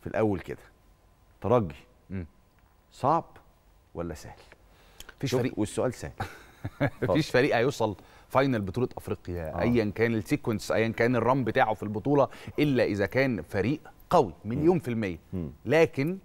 في الاول كده ترجي صعب ولا سهل مفيش فريق والسؤال سهل مفيش فريق هيوصل فاينل بطوله افريقيا آه. ايا كان السيكونس ايا كان الرام بتاعه في البطوله الا اذا كان فريق قوي مليون في الميه لكن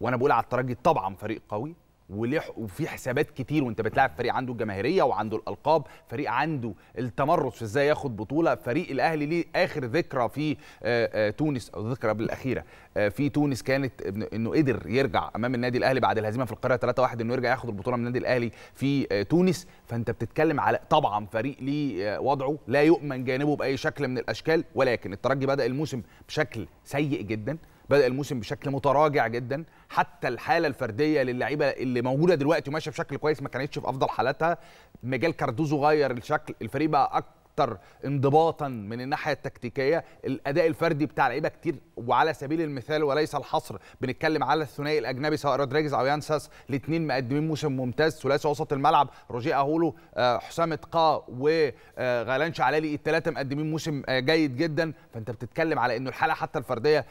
وانا بقول على الترجي طبعا فريق قوي وليه وفي حسابات كتير وانت بتلاعب فريق عنده الجماهيريه وعنده الالقاب فريق عنده التمرس في ازاي ياخد بطوله فريق الاهلي ليه اخر ذكرى في آه، آه، تونس او ذكرى قبل الاخيره آه، في تونس كانت انه قدر يرجع امام النادي الاهلي بعد الهزيمه في القاهره 3-1 انه يرجع ياخد البطوله من النادي الاهلي في تونس فانت بتتكلم على طبعا فريق ليه وضعه لا يؤمن جانبه باي شكل من الاشكال ولكن الترجي بدا الموسم بشكل سيء جدا بدا الموسم بشكل متراجع جدا حتى الحاله الفرديه للعيبه اللي موجوده دلوقتي وماشيه بشكل كويس ما كانتش في افضل حالاتها مجال كاردوزو غير الشكل الفريق بقى اكتر انضباطا من الناحيه التكتيكيه الاداء الفردي بتاع لعيبه كتير وعلى سبيل المثال وليس الحصر بنتكلم على الثنائي الاجنبي سواء رودريجز او يانساس الاثنين مقدمين موسم ممتاز ثلاثي وسط الملعب روجيه اهولو آه، حسام اتقا وغالانش آه، علالي الثلاثه مقدمين موسم آه، جيد جدا فانت بتتكلم على انه الحاله حتى الفرديه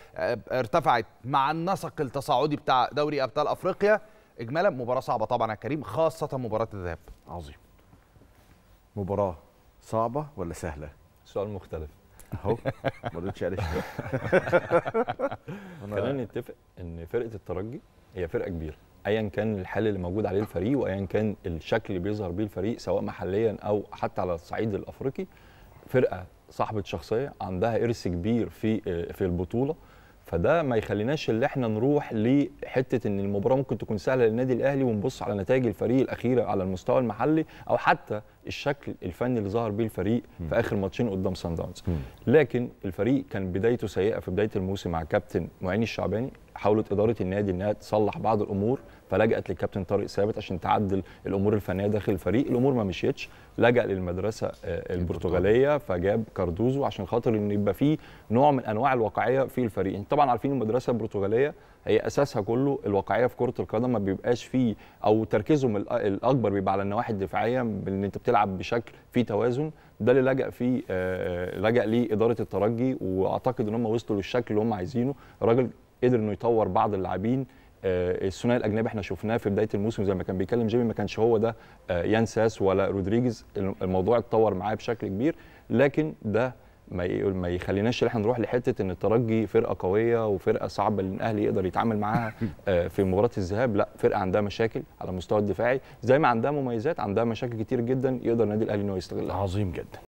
ارتفعت مع النسق التصاعدي بتاع دوري ابطال افريقيا اجمالا مباراه صعبه طبعا يا كريم خاصه مباراه الذهاب عظيم مباراه صعبه ولا سهله سؤال مختلف اهو ما رضيتش عليه خلينا نتفق ان فرقه الترجي هي فرقه كبيره ايا كان الحل اللي موجود عليه الفريق وايا كان الشكل اللي بيظهر بيه الفريق سواء محليا او حتى على الصعيد الافريقي فرقه صاحبه شخصيه عندها ارث كبير في آه، في البطوله فده ما يخليناش اللي احنا نروح لحته ان المباراه ممكن تكون سهله للنادي الاهلي ونبص على نتائج الفريق الاخيره على المستوى المحلي او حتى الشكل الفني اللي ظهر بيه الفريق م. في اخر ماتشين قدام سان داونز لكن الفريق كان بدايته سيئه في بدايه الموسم مع كابتن معين الشعباني حاولت اداره النادي انها تصلح بعض الامور فلجأت للكابتن طارق ثابت عشان تعدل الامور الفنيه داخل الفريق الامور ما مشيتش لجأ للمدرسه آه، البرتغاليه فجاب كاردوزو عشان خاطر ان يبقى فيه نوع من انواع الواقعيه في الفريق انت طبعا عارفين المدرسه البرتغاليه هي اساسها كله الواقعيه في كره القدم ما بيبقاش فيه او تركيزهم الاكبر بيبقى على النواحي الدفاعيه ان انت بتلعب بشكل فيه توازن ده اللي لجأ فيه آه، لجأ ليه اداره الترجي واعتقد ان هم وصلوا للشكل اللي هم عايزينه الراجل قدر انه يطور بعض اللاعبين آه، الثنائي الاجنبي احنا شفناه في بدايه الموسم زي ما كان بيكلم جيمي ما كانش هو ده آه، يانساس ولا رودريجيز الموضوع اتطور معاه بشكل كبير لكن ده ما ما يخليناش احنا نروح لحته ان الترجي فرقه قويه وفرقه صعبه ان الاهلي يقدر يتعامل معاها آه، في مباراه الذهاب لا فرقه عندها مشاكل على المستوى الدفاعي زي ما عندها مميزات عندها مشاكل كتير جدا يقدر النادي الاهلي انه يستغلها عظيم جدا